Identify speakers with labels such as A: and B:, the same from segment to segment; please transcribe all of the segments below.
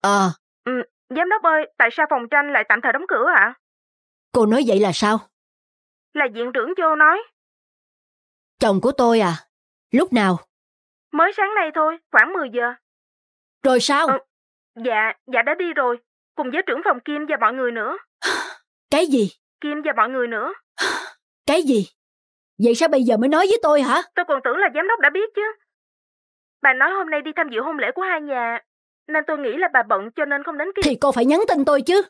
A: Ờ. À. Ừ, giám đốc ơi, tại sao phòng tranh lại tạm thời đóng cửa ạ? À? Cô nói vậy là sao? Là diện trưởng vô nói. Chồng của tôi à? Lúc nào?
B: Mới sáng nay thôi, khoảng 10 giờ. Rồi sao? Ừ, dạ, dạ đã đi rồi. Cùng với trưởng phòng Kim và mọi người nữa. Cái gì? Kim và mọi người nữa. Cái gì? Vậy sao bây giờ mới nói với tôi hả? Tôi còn tưởng là giám đốc đã biết chứ. Bà nói hôm nay đi tham dự hôn lễ của hai nhà, nên tôi nghĩ là bà bận cho nên không đến kịp. Thì cô phải nhắn tin tôi chứ.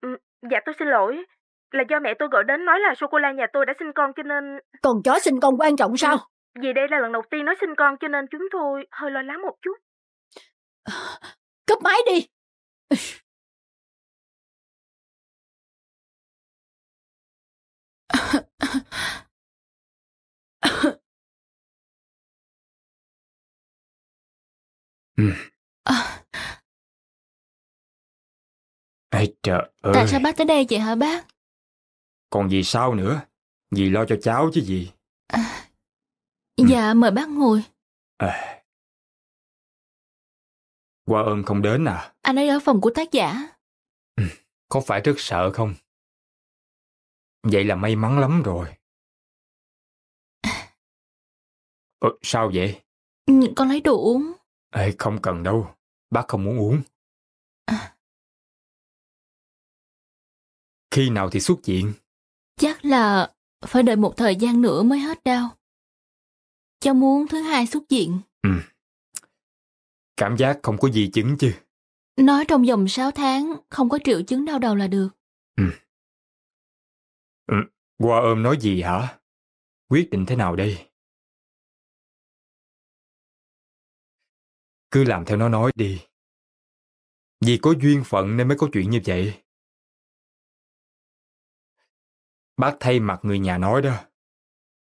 B: Ừ, dạ tôi xin lỗi, là do mẹ tôi gọi đến nói là sô-cô-la nhà tôi đã sinh con cho nên... Còn chó sinh con quan trọng sao? Ừ, vì đây là lần đầu tiên nói sinh con
A: cho nên chúng tôi hơi lo lắng một chút. cấp máy đi! Hmm. Ây trời ơi. Tại sao bác tới đây vậy hả bác? Còn gì sao nữa? Dì lo cho cháu chứ gì. À, dạ, ừ. mời bác ngồi. À. Qua ơn không đến à? Anh ấy ở phòng của tác giả. Ừ, có phải rất sợ không? Vậy là may mắn lắm rồi. Ờ, sao vậy? Ừ, con lấy đồ uống. Ê, không cần đâu. Bác không muốn uống. À. Khi nào thì xuất viện? Chắc là phải đợi một thời gian nữa mới hết đau. Cháu muốn thứ hai xuất
B: viện.
C: Ừ. Cảm giác không có gì chứng chứ.
B: Nói trong vòng
A: 6 tháng không có triệu chứng đau đầu là được. Ừ. ừ. Qua ôm nói gì hả? Quyết định thế nào đây? Cứ làm theo nó nói đi. Vì có duyên phận nên mới có chuyện như vậy. Bác
C: thay mặt người nhà nói đó.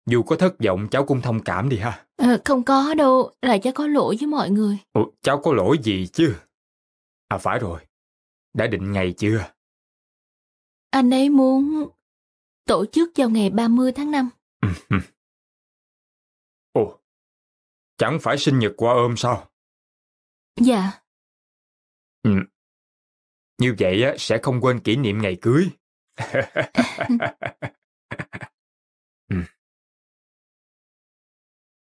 C: Dù có thất vọng cháu cũng thông cảm đi ha.
A: À, không có
B: đâu, là cháu có lỗi với mọi người.
C: Ủa, cháu có lỗi gì chứ? À phải rồi,
A: đã định ngày chưa? Anh ấy muốn tổ chức vào ngày 30 tháng 5. Ồ, chẳng phải sinh nhật qua ôm sao? Dạ. Ừ. Như vậy á, sẽ không quên kỷ niệm ngày cưới ừ.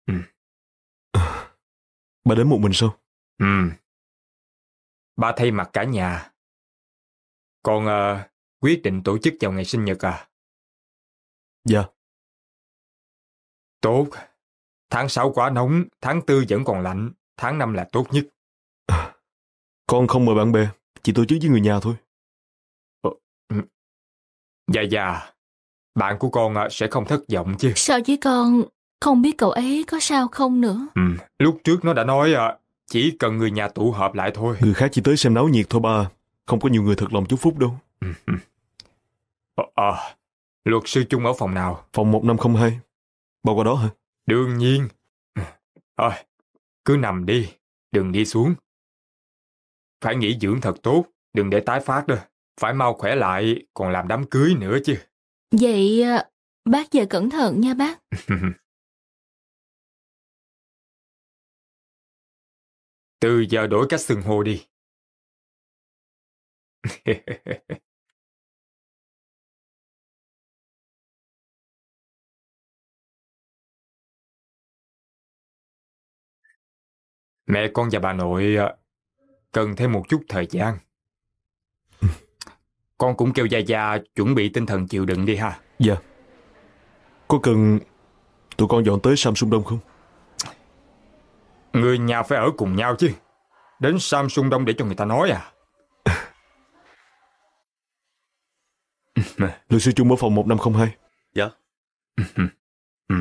A: Ừ. Bà đến một mình sao? Ừ. Ba thay mặt cả nhà. Còn à, quyết định tổ chức vào ngày sinh nhật à? Dạ. Tốt. Tháng 6 quá nóng,
D: tháng 4 vẫn còn lạnh, tháng 5 là tốt nhất. À. Con không mời bạn bè, chỉ tổ chức với người nhà thôi. Ờ, Dạ dạ,
C: bạn của con à, sẽ không thất vọng chứ. Sao
B: với con, không biết cậu ấy có sao không nữa.
C: Ừ, lúc trước nó đã nói à, chỉ cần người nhà tụ hợp lại thôi. Người khác chỉ tới xem náo nhiệt thôi ba,
D: không có nhiều người thật lòng chúc phúc đâu. Ừ, ừ. Ờ, à, luật sư chung ở phòng nào? Phòng 1502. Bao qua đó hả? Đương nhiên. Ừ. Thôi, à, cứ nằm đi, đừng đi xuống. Phải nghỉ dưỡng thật tốt,
C: đừng để tái phát đâu. Phải mau khỏe lại, còn làm đám cưới nữa chứ.
A: Vậy ờ, bác giờ cẩn thận nha bác. Từ giờ đổi cách xưng hô đi. Mẹ con và bà nội ờ, cần thêm một chút thời gian
C: con cũng kêu Gia Gia chuẩn bị tinh thần chịu đựng đi ha
D: Dạ Có cần tụi con dọn tới Samsung Đông không?
C: Người nhà phải ở cùng nhau chứ Đến Samsung Đông để cho người ta nói à
D: Luật sư Trung ở phòng 1502 Dạ Ừ.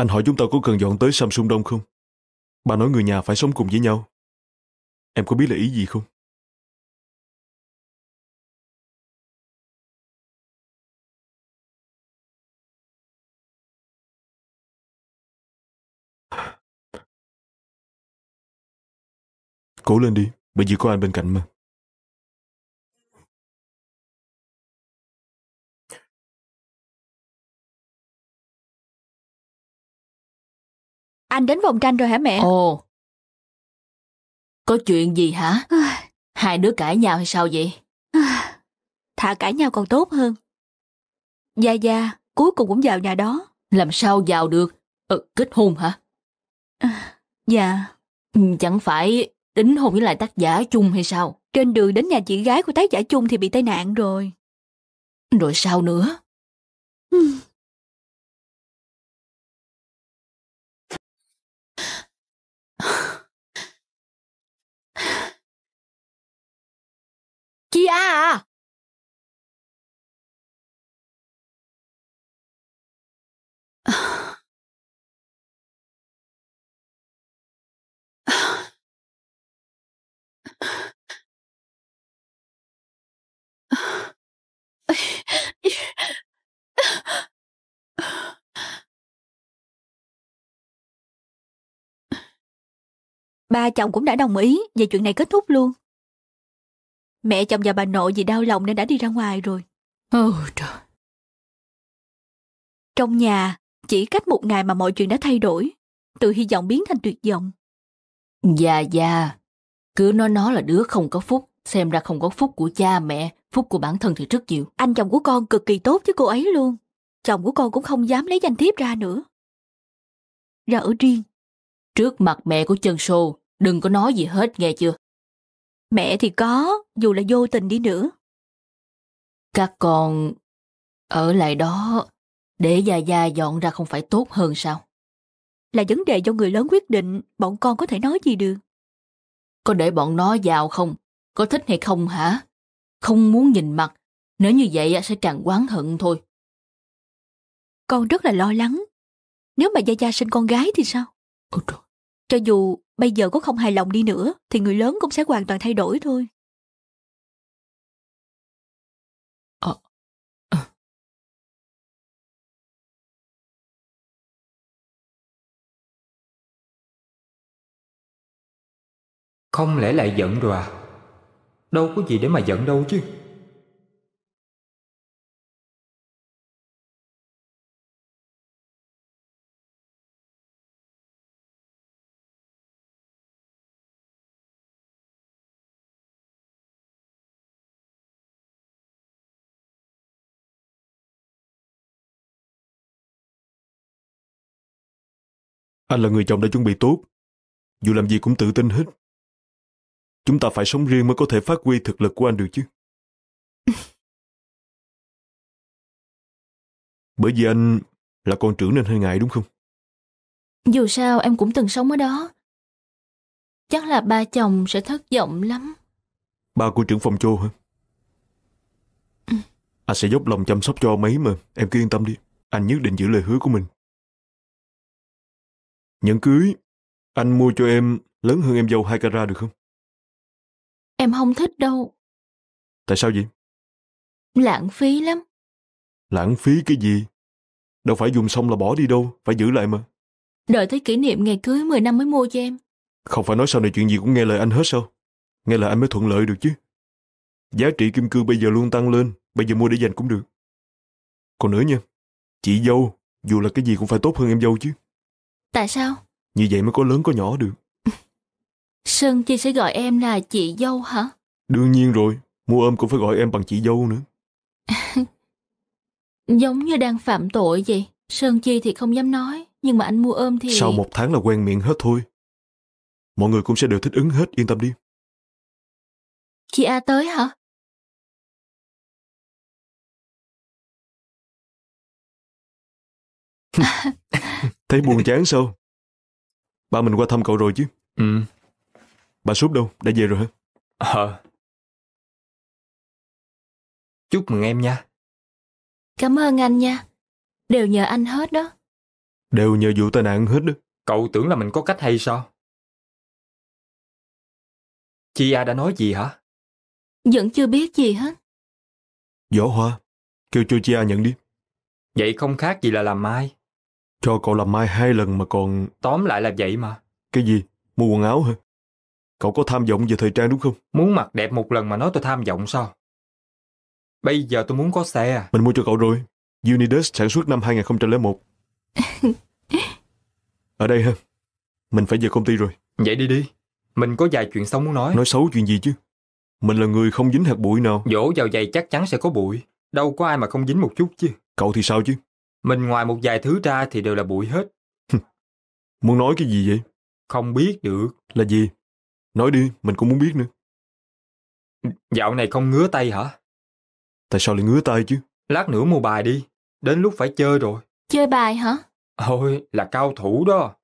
A: Anh hỏi chúng ta có cần dọn tới Samsung Đông không? Bà nói người nhà phải sống cùng với nhau. Em có biết là ý gì không? Cố lên đi, bởi vì có anh bên cạnh mà. Anh đến vòng tranh rồi hả mẹ? Ồ. Có chuyện gì hả? Hai đứa cãi nhau hay sao vậy?
B: Thà cãi nhau còn tốt hơn. Gia Gia, cuối cùng cũng vào nhà đó. Làm sao vào được? Ừ, kết hôn hả? À, dạ. Ừ, chẳng phải đính hôn với lại tác giả chung hay sao? Trên đường đến nhà chị gái của tác giả chung thì bị tai nạn
A: rồi. Rồi sao nữa? Ừ. Kia à? Ba chồng cũng đã đồng ý về chuyện này kết thúc luôn. Mẹ chồng và bà nội vì đau lòng nên đã
B: đi ra ngoài rồi. Ôi trời. Trong nhà, chỉ cách một ngày mà mọi chuyện đã thay đổi. Từ hy vọng biến thành tuyệt vọng. Dạ dạ, cứ nói nó là đứa không có phúc. Xem ra không có phúc của cha mẹ, phúc của bản thân thì rất nhiều. Anh chồng của con cực kỳ tốt với cô ấy luôn. Chồng của con cũng không dám lấy danh thiếp ra nữa. Ra ở riêng. Trước mặt mẹ của chân sô, đừng có nói gì hết nghe chưa? Mẹ thì có, dù là vô tình đi nữa. Các con ở lại đó để già già dọn ra không phải tốt hơn sao? Là vấn đề do người lớn quyết định, bọn con có thể nói gì được. Có để bọn nó vào không? Có thích hay không hả? Không muốn nhìn mặt, nếu như vậy sẽ càng quán hận thôi. Con rất là lo lắng. Nếu mà Gia Gia sinh con gái thì sao? Ôi trời. Cho dù bây giờ có không hài lòng
A: đi nữa thì người lớn cũng sẽ hoàn toàn thay đổi thôi ờ. À. không lẽ lại giận rồi à đâu có gì để mà giận đâu chứ Anh là người chồng đã chuẩn bị tốt. Dù làm gì cũng tự tin hết. Chúng ta phải sống riêng mới có thể phát huy thực lực của anh được chứ. Bởi vì anh là con trưởng nên hơi ngại đúng không? Dù sao em cũng từng sống ở đó. Chắc
B: là ba chồng sẽ thất vọng lắm.
D: Ba của trưởng phòng chô hả? Anh ừ. à, sẽ dốc lòng chăm sóc cho mấy mà, em cứ yên tâm đi. Anh nhất định giữ lời hứa của mình. Nhẫn cưới, anh mua cho em lớn hơn em dâu
A: 2 carat được không? Em không thích đâu. Tại sao vậy? Lãng phí lắm.
D: Lãng phí cái gì? Đâu phải dùng xong là bỏ đi đâu, phải giữ lại mà.
B: Đợi tới kỷ niệm ngày cưới 10 năm mới mua cho em.
D: Không phải nói sau này chuyện gì cũng nghe lời anh hết sao? Nghe lời anh mới thuận lợi được chứ. Giá trị kim cương bây giờ luôn tăng lên, bây giờ mua để dành cũng được. Còn nữa nha, chị dâu, dù là cái gì cũng phải tốt hơn em dâu chứ. Tại sao? Như vậy mới có lớn có nhỏ được.
B: Sơn Chi sẽ gọi em là chị dâu hả?
D: Đương nhiên rồi, mua ôm cũng phải gọi em bằng chị dâu nữa.
B: Giống như đang phạm tội vậy. Sơn Chi thì không
A: dám nói, nhưng mà anh mua ôm thì... Sau một
D: tháng là quen miệng hết thôi. Mọi người cũng sẽ đều
A: thích ứng hết, yên tâm đi. Chị A tới hả?
D: Thấy buồn chán sao? Ba mình qua thăm cậu rồi chứ? Ừ. Bà súp đâu? Đã về rồi hả? Ờ.
A: Chúc mừng em nha. Cảm ơn anh nha. Đều nhờ anh hết đó. Đều nhờ vụ tai nạn hết đó. Cậu tưởng là mình có cách hay sao? Chị A đã nói gì hả? Vẫn chưa biết gì hết. Võ Hoa, kêu cho chị A nhận đi. Vậy không khác gì là làm mai.
C: Cho cậu làm mai hai lần mà còn... Tóm lại là vậy mà. Cái gì? Mua quần áo hả? Cậu có tham vọng về thời trang đúng không? Muốn mặc đẹp một lần mà nói tôi tham vọng sao? Bây giờ tôi muốn có xe à.
D: Mình mua cho cậu rồi. Unidas sản xuất năm 2001. Ở đây ha. Mình phải về công ty rồi. Vậy đi đi. Mình
C: có vài chuyện xấu muốn nói.
D: Nói xấu chuyện gì chứ? Mình là người không dính hạt bụi nào.
C: Dỗ vào giày chắc chắn sẽ có bụi. Đâu có ai mà không dính một chút chứ. Cậu thì sao chứ? Mình ngoài một vài thứ ra thì đều là bụi hết. muốn nói cái gì vậy? Không biết được. Là gì? Nói đi, mình cũng muốn biết nữa. Dạo này không ngứa tay hả? Tại sao lại ngứa tay chứ? Lát nữa mua bài đi, đến lúc phải chơi rồi.
B: Chơi bài hả?
C: Ôi, là cao thủ đó.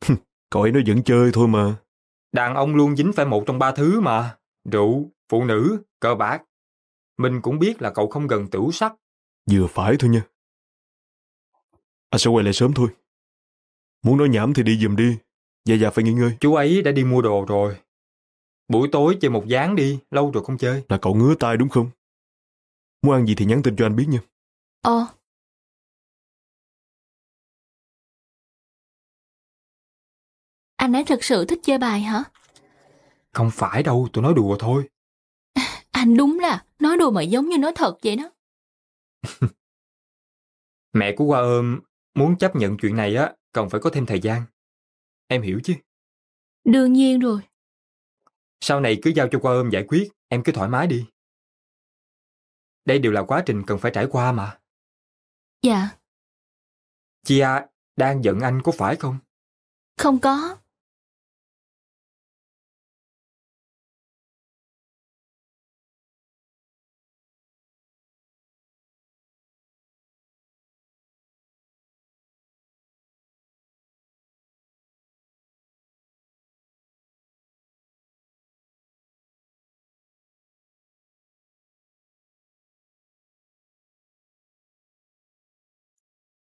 D: Cậu ấy nó vẫn chơi thôi mà.
C: Đàn ông luôn dính phải một trong ba thứ mà. Rượu, phụ nữ, cờ bạc. Mình cũng biết là cậu không gần tửu sắc.
D: Vừa phải thôi nha. Anh à,
C: sẽ quay lại sớm thôi. Muốn nói nhảm thì đi giùm đi. Dạ dạ phải nghỉ ngơi. Chú ấy đã đi mua
A: đồ rồi. Buổi tối chơi một dáng đi, lâu rồi không chơi. Là cậu ngứa tay đúng không? Muốn ăn gì thì nhắn tin cho anh biết nha. Ờ. Anh ấy thật sự thích chơi bài hả?
C: Không phải đâu, tôi nói đùa thôi.
A: anh đúng là nói đùa mà
B: giống như nói thật vậy đó.
A: Mẹ của Hoa ôm Muốn chấp nhận chuyện này á, cần phải có thêm thời gian. Em hiểu chứ? Đương nhiên rồi. Sau này cứ giao cho qua ôm giải quyết, em cứ thoải mái đi. Đây đều là quá trình cần phải trải qua mà. Dạ. Chia đang giận anh có phải không? Không có.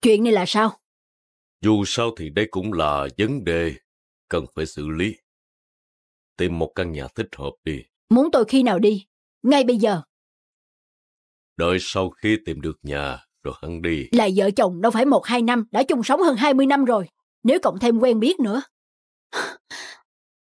A: Chuyện này là sao?
E: Dù sao thì đây cũng là vấn đề cần phải xử lý. Tìm một căn nhà thích hợp đi.
B: Muốn tôi khi nào đi? Ngay bây giờ.
E: Đợi sau khi tìm được nhà, rồi hắn đi.
B: Là vợ chồng đâu phải một hai năm, đã chung sống hơn 20 năm rồi. Nếu cộng thêm quen biết nữa.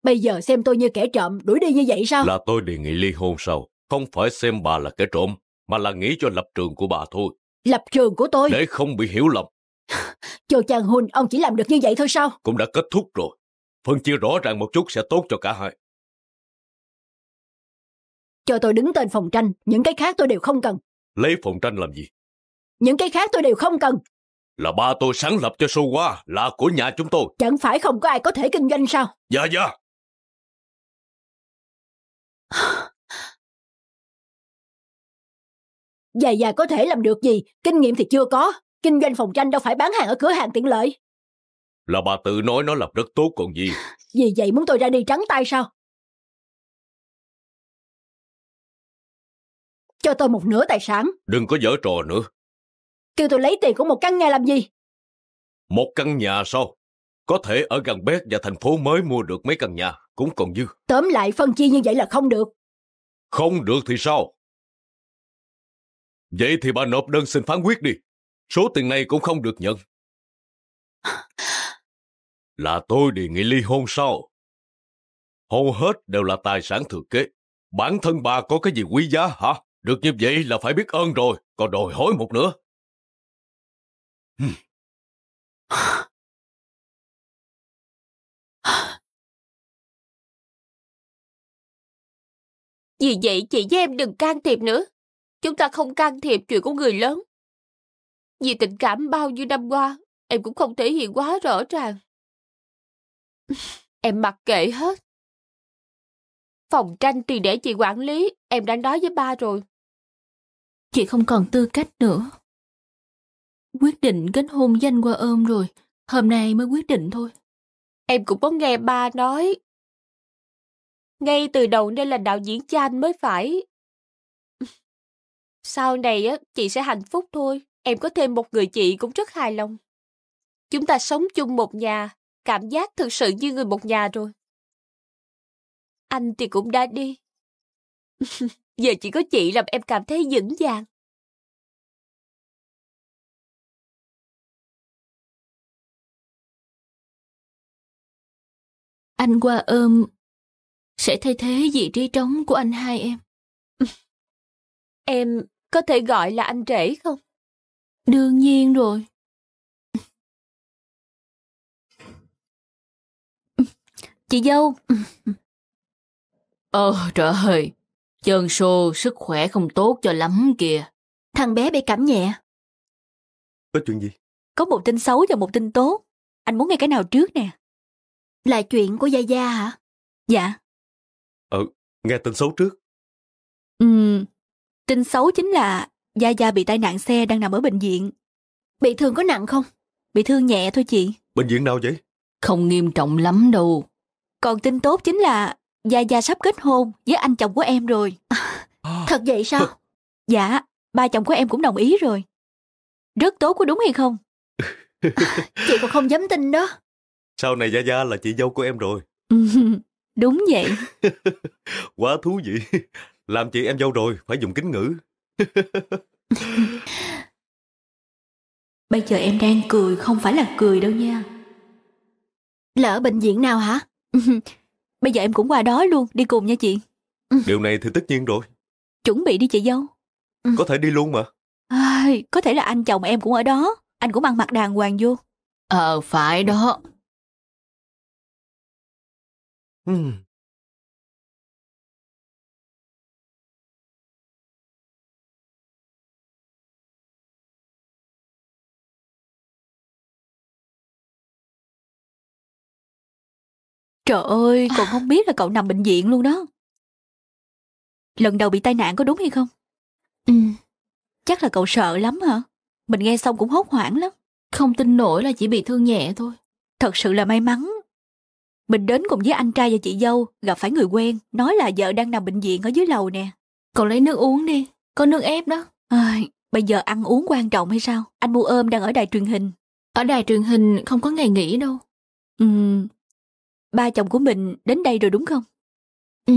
B: Bây giờ xem tôi như kẻ trộm, đuổi đi như vậy sao? Là
E: tôi đề nghị ly hôn sau, Không phải xem bà là kẻ trộm, mà là nghĩ cho lập trường của bà thôi
B: lập trường của tôi. Để
E: không bị hiểu lầm.
B: Cho chàng Hun, ông chỉ làm được như vậy thôi sao?
E: Cũng đã kết thúc rồi. Phân chia rõ ràng một chút sẽ tốt cho cả hai.
A: Cho tôi đứng tên phòng tranh, những cái khác tôi đều không cần.
E: Lấy phòng tranh làm gì?
A: Những cái khác tôi đều không cần.
E: Là ba tôi sáng lập cho Sowa, là của nhà chúng tôi.
A: Chẳng phải không có ai có thể kinh doanh sao?
E: Dạ, dạ.
A: Già già có thể làm được gì, kinh nghiệm thì chưa có. Kinh doanh phòng tranh đâu phải bán hàng ở cửa hàng tiện lợi.
E: Là bà tự nói nó làm rất tốt còn gì.
A: Vì vậy muốn tôi ra đi trắng tay sao? Cho tôi một nửa tài sản.
E: Đừng có giở trò nữa.
A: Kêu tôi lấy tiền của một căn nhà làm gì?
E: Một căn nhà sao? Có thể ở gần Bét và thành phố mới mua được mấy căn nhà, cũng còn dư.
B: Tóm lại phân chia như vậy là không được.
E: Không được thì sao? Vậy thì bà nộp đơn xin phán quyết đi. Số tiền này cũng không được nhận. Là tôi đề nghị ly hôn sau Hầu hết đều là tài sản thừa kế. Bản thân bà có cái gì quý giá hả? Được như vậy là phải biết ơn rồi, còn đòi hỏi một nữa. Hmm.
A: Vì vậy chị với em đừng can thiệp nữa. Chúng ta không can thiệp chuyện của người lớn. Vì tình cảm bao nhiêu năm qua,
B: em cũng không thể hiện quá rõ ràng. em mặc kệ hết. Phòng tranh thì để chị quản lý, em đã nói với ba rồi.
A: Chị không còn tư cách nữa.
B: Quyết định kết hôn danh qua ôm rồi, hôm nay mới quyết định thôi. Em cũng có nghe ba nói. Ngay từ đầu nên là đạo diễn Chan mới phải, sau này á, chị sẽ hạnh phúc thôi, em có thêm một người chị cũng rất hài lòng. Chúng ta sống chung một nhà, cảm giác thực sự như người một nhà rồi.
A: Anh thì cũng đã đi. Giờ chỉ có chị làm em cảm thấy vững vàng. Anh qua ôm sẽ thay thế vị trí trống của anh hai em. em có thể gọi là anh rể không? Đương nhiên rồi. Chị dâu. Ờ trời ơi, chân xô sức khỏe không tốt cho
B: lắm kìa. Thằng bé bị cảm nhẹ. Có chuyện gì? Có một tin xấu
A: và một tin tốt. Anh muốn nghe cái nào trước nè? Là chuyện của Gia Gia hả? Dạ.
E: Ờ, nghe tin xấu trước.
A: Ừ, Tin
B: xấu chính là Gia Gia bị tai nạn xe đang nằm ở bệnh viện. Bị thương có nặng không? Bị thương nhẹ thôi chị.
D: Bệnh viện đâu vậy?
B: Không nghiêm trọng lắm đâu. Còn tin tốt chính là Gia Gia sắp kết hôn với anh chồng của em rồi. À, à. thật vậy sao? dạ, ba chồng của em cũng đồng ý rồi. Rất tốt có đúng hay không? chị còn không dám tin đó.
E: Sau này Gia Gia là chị dâu của em rồi.
B: đúng vậy.
E: Quá thú vị. Làm chị em dâu rồi, phải dùng kính ngữ.
B: Bây giờ em đang cười không phải là cười đâu nha. Là ở bệnh viện nào hả? Bây giờ em cũng qua đó luôn, đi cùng nha chị.
E: Điều này thì tất nhiên rồi.
B: Chuẩn bị đi chị dâu.
D: Có thể đi luôn mà.
B: À, có thể là anh chồng em cũng ở đó, anh cũng mang mặt đàng hoàng vô.
A: Ờ, phải đó. Hmm. Trời ơi, à. còn không biết là cậu nằm bệnh viện luôn đó. Lần đầu bị tai nạn có đúng hay không?
B: Ừ. Chắc là cậu sợ lắm hả? Mình nghe xong cũng hốt hoảng lắm. Không tin nổi là chỉ bị thương nhẹ thôi. Thật sự là may mắn. Mình đến cùng với anh trai và chị dâu, gặp phải người quen, nói là vợ đang nằm bệnh viện ở dưới lầu nè. Cậu lấy nước uống đi, có nước ép đó. À, bây giờ ăn uống quan trọng hay sao? Anh mua ôm đang ở đài truyền hình. Ở đài truyền hình không có ngày nghỉ đâu. Ừ, ba chồng của mình đến đây rồi đúng không? Ừ.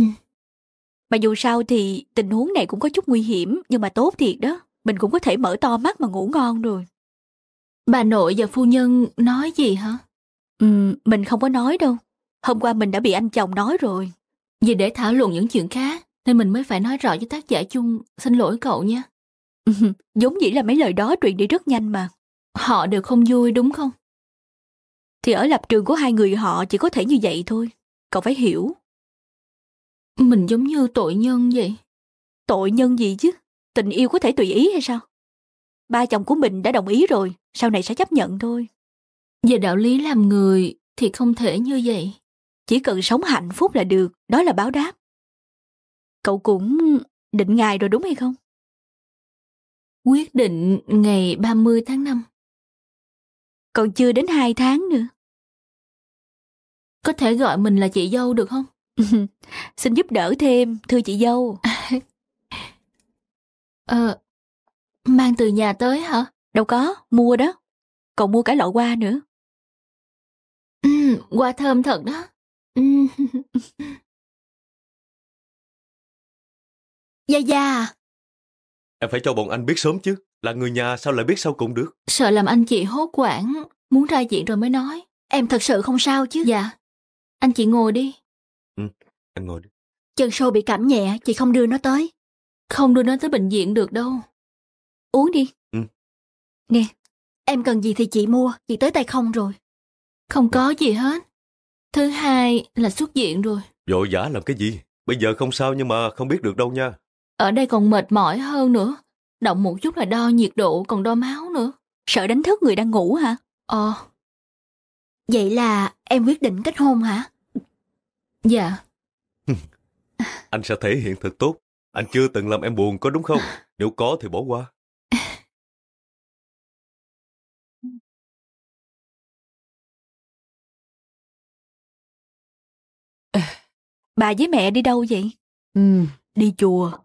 B: Mà dù sao thì tình huống này cũng có chút nguy hiểm, nhưng mà tốt thiệt đó. Mình cũng có thể mở to mắt mà ngủ ngon rồi. Bà nội và phu nhân nói gì hả? Ừ, mình không có nói đâu. Hôm qua mình đã bị anh chồng nói rồi. Vì để thảo luận những chuyện khác, nên mình mới phải nói rõ với tác giả chung xin lỗi cậu nha. Ừ, giống dĩ là mấy lời đó truyền đi rất nhanh mà. Họ đều không vui đúng không? thì ở lập trường của hai người họ chỉ có thể như vậy thôi. Cậu phải hiểu. Mình giống như tội nhân vậy. Tội nhân gì chứ? Tình yêu có thể tùy ý hay sao? Ba chồng của mình đã đồng ý rồi, sau này sẽ chấp nhận thôi. Về đạo lý làm người thì không thể như vậy. Chỉ cần sống hạnh phúc là
A: được, đó là báo đáp. Cậu cũng định ngày rồi đúng hay không? Quyết định ngày 30 tháng 5 còn chưa đến hai tháng nữa. Có thể gọi mình là chị dâu được không?
B: Xin giúp đỡ thêm, thưa chị dâu. ờ, mang từ nhà tới hả? Đâu có, mua đó. Còn mua cả lọ
A: hoa nữa. Ừ, hoa thơm thật đó. Ừ. Gia Gia à.
E: Em phải cho bọn anh biết sớm chứ là người nhà sao lại biết sau cũng được?
A: Sợ làm anh chị hốt quảng,
B: muốn ra diện rồi mới nói. Em thật sự không sao chứ? Dạ. Anh chị ngồi đi.
C: Ừ, anh ngồi đi.
B: Chân sâu bị cảm nhẹ, chị không đưa nó tới. Không đưa nó tới bệnh viện được đâu. Uống đi. Ừ. Nè, em cần gì thì chị mua, chị tới tay không rồi. Không có ừ. gì hết. Thứ hai là xuất viện rồi.
E: Vội vã làm cái gì? Bây giờ không sao nhưng mà không biết được đâu nha.
B: Ở đây còn mệt mỏi hơn nữa. Động một chút là đo nhiệt độ còn đo máu nữa. Sợ đánh thức người đang ngủ hả? Ờ. Vậy là em quyết định kết hôn hả? Dạ.
E: anh sẽ thể hiện thật tốt. Anh chưa từng làm em buồn có đúng không? Nếu có thì bỏ qua.
A: Bà với mẹ đi đâu vậy? Ừ, đi chùa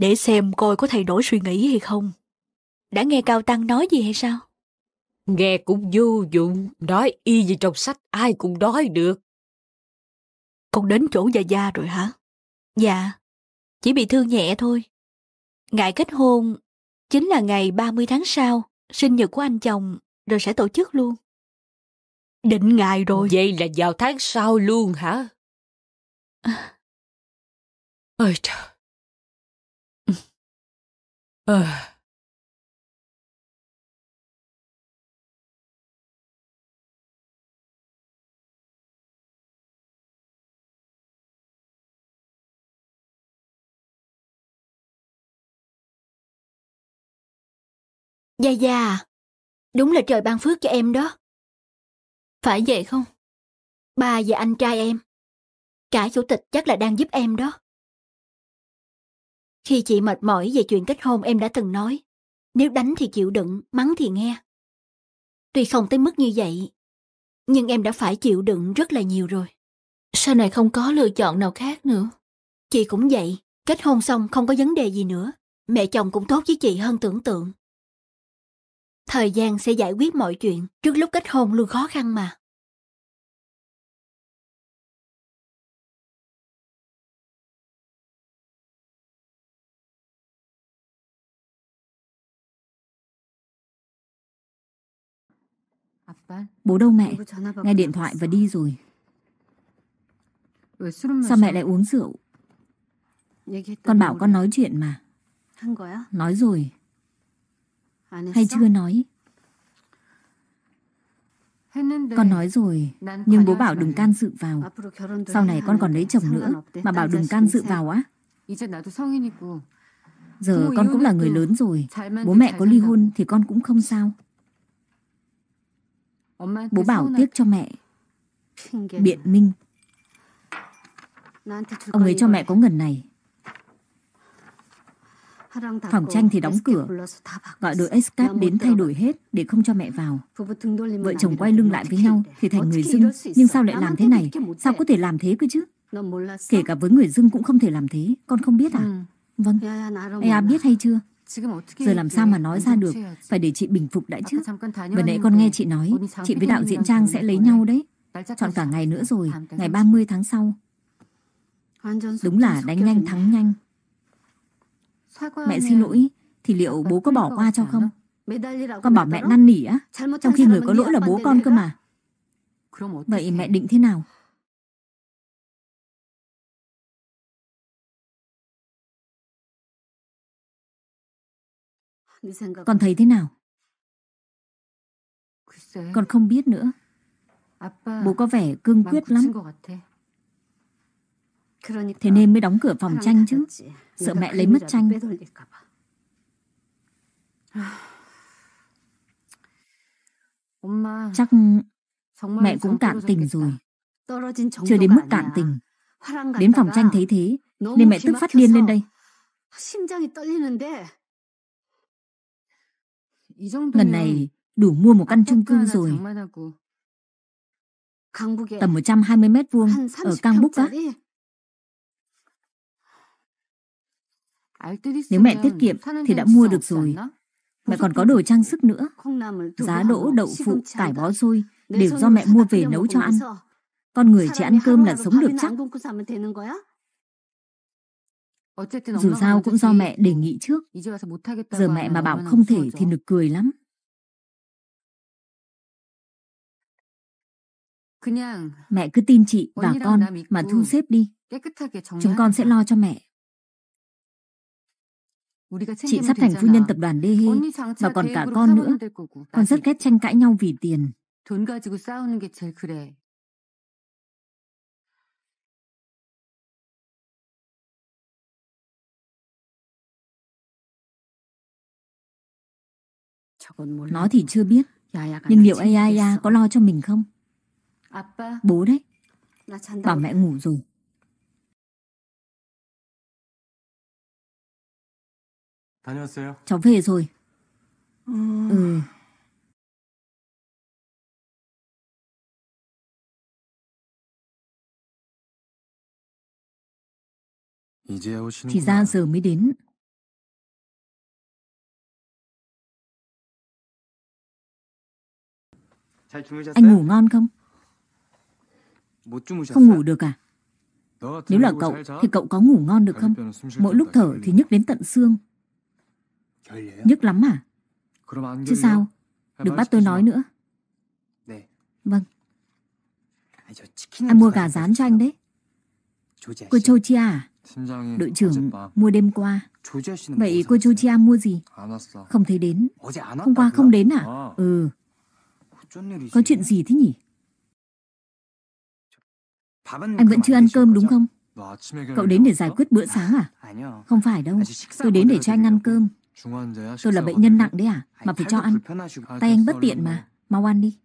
A: để xem
B: coi có thay đổi suy nghĩ hay không. Đã nghe Cao Tăng nói gì hay sao?
F: Nghe cũng vô dụng, nói y gì trong sách ai cũng đói được.
B: Con đến chỗ già già rồi hả? Dạ, chỉ bị thương nhẹ thôi. Ngày kết hôn chính là ngày 30 tháng sau, sinh nhật của anh chồng, rồi sẽ
A: tổ chức luôn. Định ngày rồi. Vậy là vào tháng sau luôn hả? À. Ôi trời! Ах. Gia Gia, à, đúng là trời ban phước cho em đó. Phải vậy không? Ba và anh trai em. Cả chủ tịch chắc là đang giúp em đó. Khi chị mệt mỏi
B: về chuyện kết hôn em đã từng nói, nếu đánh thì chịu đựng, mắng thì nghe. Tuy không tới mức như vậy, nhưng em đã phải chịu đựng rất là nhiều rồi. Sau này không có lựa chọn nào khác nữa. Chị cũng vậy, kết hôn xong không có vấn đề gì nữa.
A: Mẹ chồng cũng tốt với chị hơn tưởng tượng. Thời gian sẽ giải quyết mọi chuyện, trước lúc kết hôn luôn khó khăn mà. Bố đâu mẹ? Nghe điện thoại và đi rồi.
F: Sao mẹ lại uống rượu? Con bảo con nói chuyện mà. Nói rồi. À, Hay chưa nói? Con nói rồi, nhưng bố bảo đừng can dự vào. À, Sau này con còn lấy chồng nữa, mà bảo đừng can dự vào á. Giờ con cũng là người lớn rồi, bố mẹ có ly hôn thì con cũng không sao. Bố bảo tiếc cho mẹ Biện minh Ông ấy cho mẹ có ngần này Phòng tranh thì đóng cửa Gọi đội escape đến thay đổi hết Để không cho mẹ vào Vợ chồng quay lưng lại với nhau Thì thành người dưng Nhưng sao lại làm thế này Sao có thể làm thế cơ chứ Kể cả với người dưng cũng không thể làm thế Con không biết à ừ. Vâng Ea dạ, dạ, dạ, biết hay chưa Giờ làm sao mà nói ra được, phải để chị bình phục đã chứ. Ờ, Vừa nãy con nghe chị nói, chị với đạo diễn Trang sẽ lấy nhau đấy. Chọn cả ngày nữa rồi, ngày 30 tháng sau. Đúng là đánh nhanh thắng nhanh. Mẹ xin lỗi, thì liệu bố có bỏ qua cho không? Con bảo mẹ năn nỉ á, trong khi người có lỗi là bố con cơ mà.
A: Vậy mẹ định thế nào? Con thấy thế nào? Con không biết nữa. Bố có vẻ cương quyết lắm.
F: Thế nên mới đóng cửa phòng tranh chứ. Sợ mẹ lấy mất tranh. Chắc
A: mẹ cũng cạn tình rồi.
F: Chưa đến mức cạn tình. Đến phòng tranh thấy thế, nên mẹ tức phát điên lên đây. 심장이 떨리는데
A: Lần này đủ mua một căn chung cư rồi. Tầm 120 mét vuông ở Cang Búc á. Nếu mẹ
F: tiết kiệm thì đã mua được rồi. Mẹ còn có đồ trang sức nữa. Giá đỗ, đậu phụ, cải bó xôi đều do mẹ mua về nấu cho ăn.
E: Con người chỉ ăn cơm là sống được chắc.
F: Dù sao cũng do mẹ đề nghị
B: trước.
A: Giờ mẹ mà bảo không thể thì nực cười lắm. Mẹ cứ tin chị và con mà thu xếp đi. Chúng con sẽ lo cho mẹ.
F: Chị sắp thành phu nhân tập đoàn DH và còn cả con nữa. Con rất ghét tranh cãi nhau vì
A: tiền. 돈 가지고 싸우는 게 제일 그래. Nó thì chưa biết dạ, dạ, Nhưng
B: liệu Ayaya
A: có lo cho mình không? Bố đấy Bảo mẹ ngủ rồi Cháu về rồi Ừ, ừ. Thì ra giờ mới đến Anh ngủ ngon không? Không ngủ được à?
D: Nếu là cậu thì cậu có ngủ ngon được không? Mỗi lúc thở
F: thì nhức đến tận xương. Nhức lắm à?
D: Chứ sao? Đừng bắt tôi
F: nói nữa. Vâng. Anh mua gà rán cho anh đấy. Cô Châu Chia à? Đội trưởng mua đêm qua. Vậy cô Châu Chia mua gì? Không thấy đến. Hôm qua không đến à? Ờ. Ừ. Có chuyện gì thế nhỉ?
E: Anh vẫn chưa ăn cơm đúng không? Cậu đến để giải quyết bữa sáng à?
F: Không phải đâu, tôi đến để cho anh ăn cơm. Tôi là bệnh nhân nặng đấy à? Mà phải cho ăn. Tay anh bất tiện mà, mau ăn đi.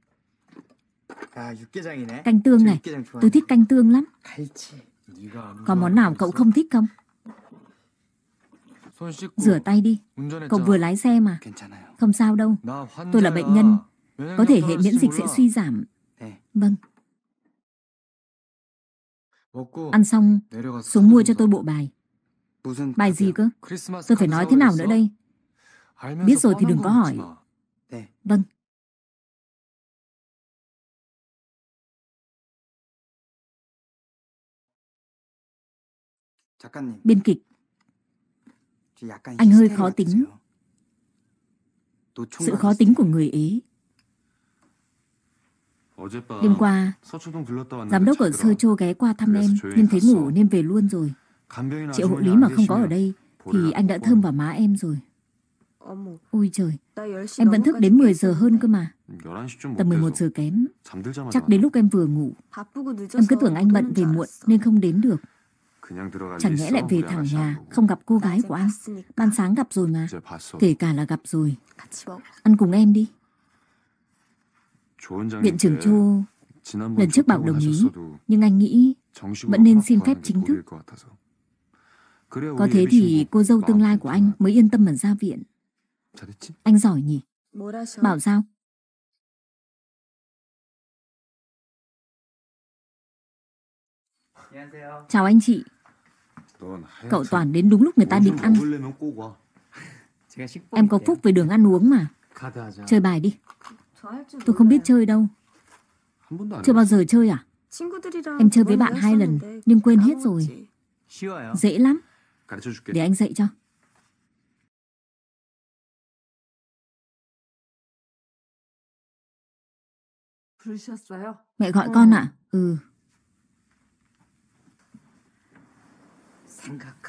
F: Canh tương này, tôi thích canh tương lắm. Có món nào cậu không thích không?
A: Rửa tay đi, cậu vừa lái xe mà. Không sao đâu, tôi là bệnh nhân, có thể
F: hệ miễn dịch sẽ suy giảm. Vâng. Ăn xong, xuống mua cho tôi bộ bài. Bài gì cơ?
A: Tôi phải nói thế nào nữa đây? Biết rồi thì đừng có hỏi. Vâng. Biên kịch. Anh hơi
C: khó tính. Sự khó
F: tính của người ấy
C: Đêm qua, giám đốc ở Sơ Chô ghé qua thăm em,
F: nhưng thấy ngủ nên về luôn rồi. Chị hộ lý mà không có ở đây, thì anh đã thơm vào má em rồi. Ôi trời, em vẫn thức đến 10 giờ hơn cơ mà. Tầm 11 giờ kém, chắc đến lúc em vừa ngủ. Em cứ tưởng anh bận về muộn nên không đến được.
C: Chẳng nhẽ lại về thẳng nhà,
F: không gặp cô gái của anh. Ban sáng gặp rồi mà, kể cả là gặp rồi. Ăn cùng em đi.
C: Viện trưởng Chu lần trước bảo đồng ý,
F: nhưng anh nghĩ vẫn nên xin phép chính
C: thức. Có thế thì cô dâu tương
F: lai của anh mới yên
A: tâm mà ra viện. Anh giỏi nhỉ? Bảo sao? Chào anh chị.
D: Cậu Toàn đến đúng lúc người ta định ăn. Em có phúc về đường
F: ăn uống mà. Chơi bài đi. Tôi không biết chơi đâu. Chưa bao giờ chơi à?
C: Em chơi với bạn hai lần
A: nhưng quên hết rồi. Dễ lắm. Để anh dạy cho. Mẹ gọi con ạ. À? Ừ.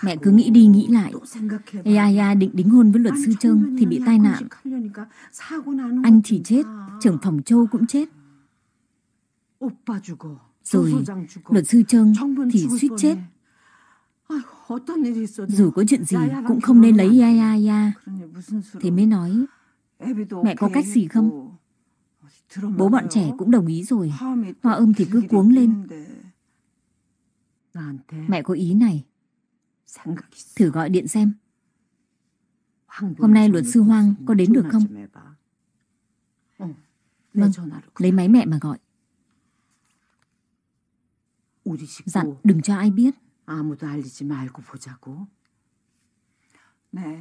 F: Mẹ cứ nghĩ đi nghĩ lại. Eaya định đính hôn với luật sư Trương thì bị tai nạn. Anh chỉ chết, trưởng phòng Châu cũng chết. Rồi luật sư Trương thì suýt chết. Dù có chuyện gì cũng không nên lấy Ya, Thế mới nói, mẹ có cách gì không? Bố bọn trẻ cũng đồng ý rồi. Hoa âm thì cứ cuống lên. Mẹ có ý này. Thử gọi điện xem Hôm nay luật sư Hoang có đến được không? Vâng, lấy máy mẹ mà gọi Dặn đừng
A: cho ai biết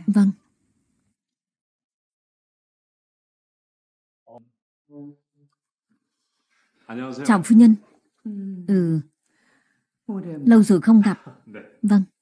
A: Vâng Chào phu nhân Ừ Lâu rồi không gặp Vâng